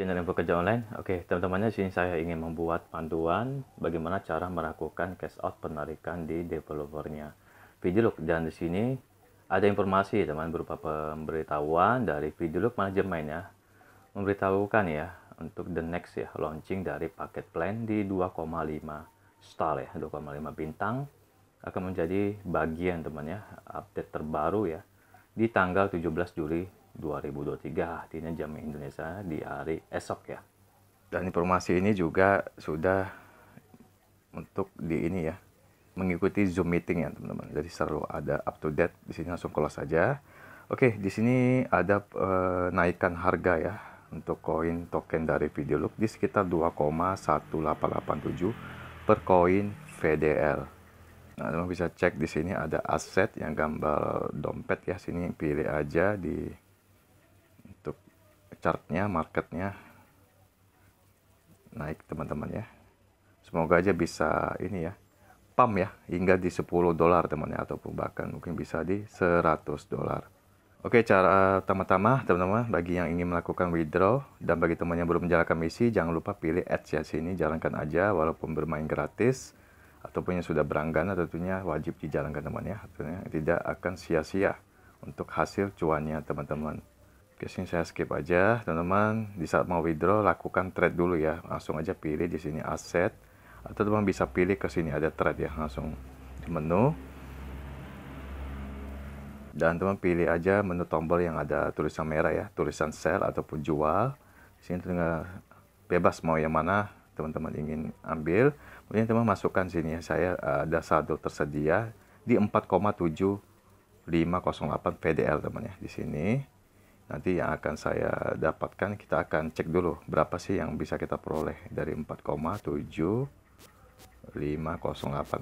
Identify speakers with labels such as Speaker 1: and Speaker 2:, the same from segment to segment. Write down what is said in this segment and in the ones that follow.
Speaker 1: channel yang bekerja online. Oke, okay, teman-temannya sini saya ingin membuat panduan bagaimana cara melakukan cash out penarikan di developernya. video Videolook dan di sini ada informasi teman berupa pemberitahuan dari Videolook manajemen ya. Memberitahukan ya untuk the next ya launching dari paket plan di 2,5 star ya, 2,5 bintang akan menjadi bagian teman ya update terbaru ya di tanggal 17 Juli 2023 artinya jam Indonesia di hari esok ya. Dan informasi ini juga sudah untuk di ini ya mengikuti Zoom meeting ya teman-teman. Jadi selalu ada up to date di sini langsung close saja. Oke, di sini ada uh, eh, naikkan harga ya untuk koin token dari video look di sekitar 2,1887 per koin VDL. Nah, teman teman bisa cek di sini ada aset yang gambar dompet ya. Sini pilih aja di chartnya marketnya naik teman-teman ya semoga aja bisa ini ya pump ya hingga di 10 dolar teman teman ya ataupun bahkan mungkin bisa di 100 dolar Oke, cara pertama-tama, teman-teman, bagi yang ingin melakukan withdraw dan bagi teman yang belum menjalankan misi, jangan lupa pilih ads ya sini, jalankan aja walaupun bermain gratis ataupun yang sudah berangganan, tentunya wajib dijalankan teman ya, tentunya tidak akan sia-sia untuk hasil cuannya teman-teman. Oke, sini saya skip aja, teman-teman. Di saat mau withdraw, lakukan trade dulu ya. Langsung aja pilih di sini aset atau teman bisa pilih ke sini ada trade ya, langsung di menu. Dan teman pilih aja menu tombol yang ada tulisan merah ya, tulisan sell ataupun jual. Di sini tinggal bebas mau yang mana teman-teman ingin ambil. Kemudian teman masukkan sini ya, saya eh, ada saldo tersedia di 4,7508 VDL teman ya di sini nanti yang akan saya dapatkan kita akan cek dulu berapa sih yang bisa kita peroleh dari 4,7 508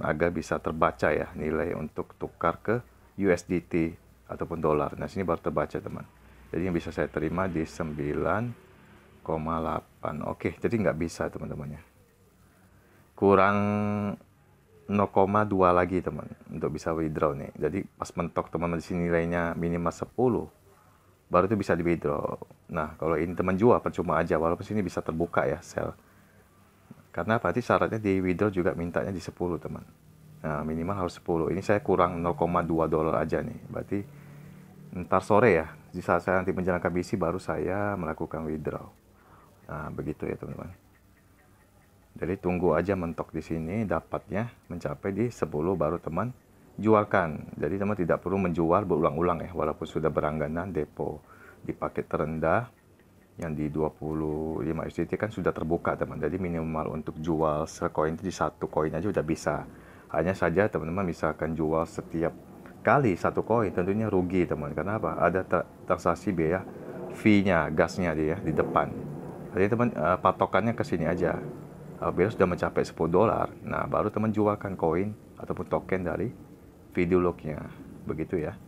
Speaker 1: agak bisa terbaca ya nilai untuk tukar ke USDT ataupun dolar nah sini baru terbaca teman jadi yang bisa saya terima di 9,8 oke jadi nggak bisa teman-temannya kurang 0,2 lagi teman untuk bisa withdraw nih jadi pas mentok teman di sini nilainya minimal 10 baru itu bisa di withdraw. Nah, kalau ini teman jual percuma aja walaupun sini bisa terbuka ya sell. Karena berarti syaratnya di withdraw juga mintanya di 10, teman. Nah, minimal harus 10. Ini saya kurang 0,2 dolar aja nih. Berarti ntar sore ya, di saat saya nanti menjalankan misi baru saya melakukan withdraw. Nah, begitu ya, teman-teman. Jadi tunggu aja mentok di sini dapatnya mencapai di 10 baru teman jualkan. Jadi teman tidak perlu menjual berulang-ulang ya walaupun sudah berangganan depo di paket terendah yang di 25 USDT kan sudah terbuka teman. Jadi minimal untuk jual sekoin itu di satu koin aja sudah bisa. Hanya saja teman-teman misalkan jual setiap kali satu koin tentunya rugi teman. Karena apa? Ada transaksi biaya fee-nya, gasnya dia di depan. Jadi teman eh, patokannya ke sini aja. Apabila eh, sudah mencapai 10 dolar, nah baru teman jualkan koin ataupun token dari video lognya begitu ya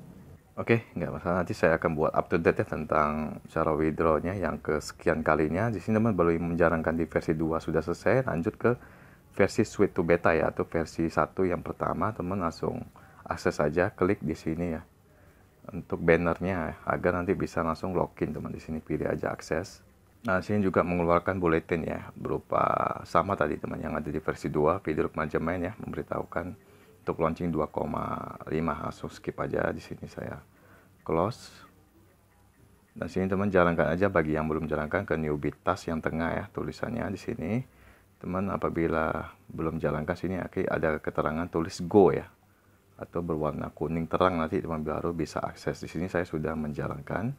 Speaker 1: Oke, okay, nggak masalah. Nanti saya akan buat up to date ya tentang cara withdrawnya yang kesekian kalinya. Di sini teman baru menjalankan di versi 2 sudah selesai. Lanjut ke versi suite to beta ya, atau versi 1 yang pertama. Teman langsung akses saja, klik di sini ya. Untuk bannernya agar nanti bisa langsung login teman di sini pilih aja akses. Nah, sini juga mengeluarkan bulletin ya berupa sama tadi teman yang ada di versi 2 video remaja main ya memberitahukan untuk launching 2,5 langsung skip aja di sini saya close dan nah, sini teman jalankan aja bagi yang belum jalankan ke new bitas yang tengah ya tulisannya di sini teman apabila belum jalankan sini oke ada keterangan tulis go ya atau berwarna kuning terang nanti teman baru bisa akses di sini saya sudah menjalankan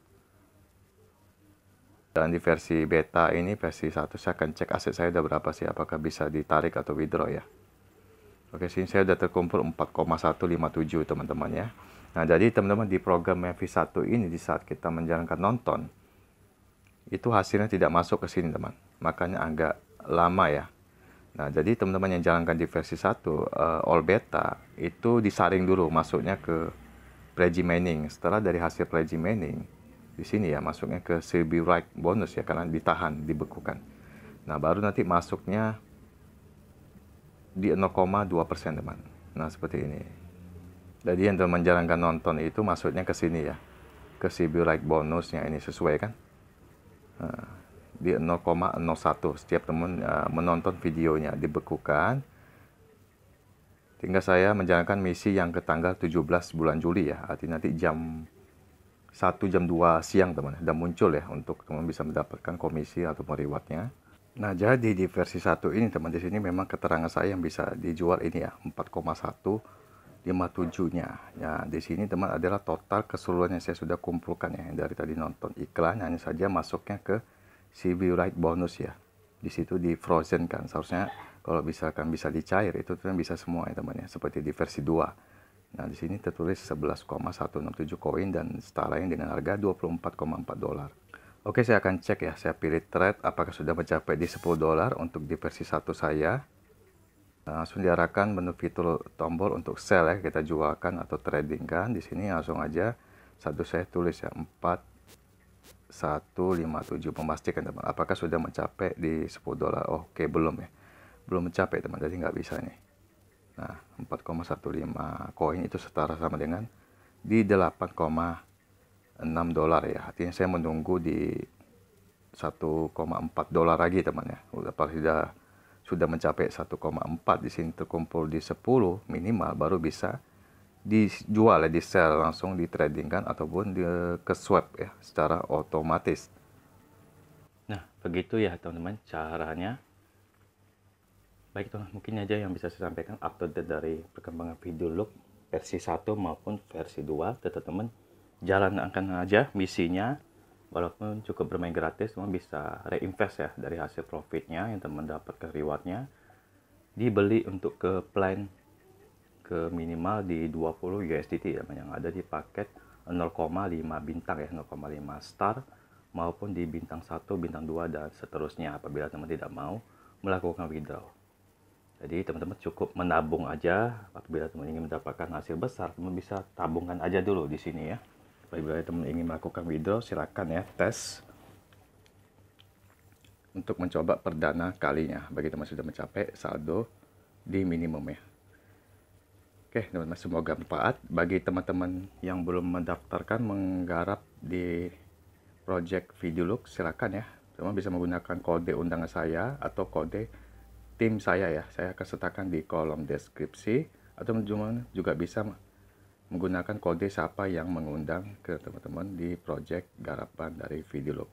Speaker 1: dan di versi beta ini versi 1 saya akan cek aset saya ada berapa sih apakah bisa ditarik atau withdraw ya Oke, sini saya sudah terkumpul 4,157 teman-teman ya. Nah, jadi teman-teman di program mv 1 ini di saat kita menjalankan nonton itu hasilnya tidak masuk ke sini, teman. Makanya agak lama ya. Nah, jadi teman-teman yang jalankan di versi 1 uh, eh, all beta itu disaring dulu masuknya ke mining. Setelah dari hasil mining, di sini ya masuknya ke CB right bonus ya karena ditahan, dibekukan. Nah, baru nanti masuknya di 0,2 persen teman. Nah seperti ini. Jadi yang teman menjalankan nonton itu maksudnya ke sini ya, ke CB like bonusnya ini sesuai kan? Nah, di 0,01 setiap teman uh, menonton videonya dibekukan. Tinggal saya menjalankan misi yang ke tanggal 17 bulan Juli ya, artinya nanti jam 1 jam 2 siang teman, dan muncul ya untuk teman bisa mendapatkan komisi atau rewardnya Nah, jadi di versi 1 ini teman di sini memang keterangan saya yang bisa dijual ini ya 4,157-nya. Ya, di sini teman adalah total keseluruhan yang saya sudah kumpulkan ya dari tadi nonton iklan hanya saja masuknya ke CB Right bonus ya. Di situ di frozen kan. Seharusnya kalau misalkan bisa dicair itu teman bisa semua ya teman ya seperti di versi 2. Nah, di sini tertulis 11,167 koin dan setara dengan harga 24,4 dolar. Oke, saya akan cek ya. Saya pilih trade apakah sudah mencapai di 10 dolar untuk di versi 1 saya. Nah, langsung diarahkan menu fitur tombol untuk sell ya, kita jualkan atau trading kan. Di sini langsung aja satu saya tulis ya 4157 memastikan teman apakah sudah mencapai di 10 dolar. Oke, belum ya. Belum mencapai teman, jadi nggak bisa nih. Nah, 4,15 koin itu setara sama dengan di koma 6 dolar ya artinya saya menunggu di 1,4 dolar lagi teman ya udah sudah sudah mencapai 1,4 di sini terkumpul di 10 minimal baru bisa dijual ya di sell langsung di trading kan ataupun di, ke swap ya secara otomatis nah begitu ya teman-teman caranya baik teman mungkin aja yang bisa saya sampaikan update dari perkembangan video look versi 1 maupun versi 2 teman-teman jalan akan aja misinya walaupun cukup bermain gratis cuma bisa reinvest ya dari hasil profitnya yang teman dapat ke rewardnya dibeli untuk ke plan ke minimal di 20 USDT ya, yang ada di paket 0,5 bintang ya 0,5 star maupun di bintang 1, bintang 2 dan seterusnya apabila teman tidak mau melakukan withdraw. Jadi teman-teman cukup menabung aja apabila teman ingin mendapatkan hasil besar teman bisa tabungkan aja dulu di sini ya apabila teman ingin melakukan withdraw silakan ya tes untuk mencoba perdana kalinya bagi teman sudah mencapai saldo di minimum ya. Oke, teman-teman semoga bermanfaat bagi teman-teman yang belum mendaftarkan menggarap di project video look silakan ya. Teman bisa menggunakan kode undangan saya atau kode tim saya ya. Saya akan sertakan di kolom deskripsi atau teman-teman juga bisa menggunakan kode siapa yang mengundang ke teman-teman di project garapan dari Videolog.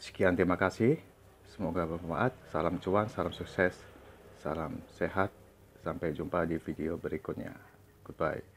Speaker 1: Sekian terima kasih. Semoga bermanfaat. Salam cuan, salam sukses, salam sehat. Sampai jumpa di video berikutnya. Goodbye.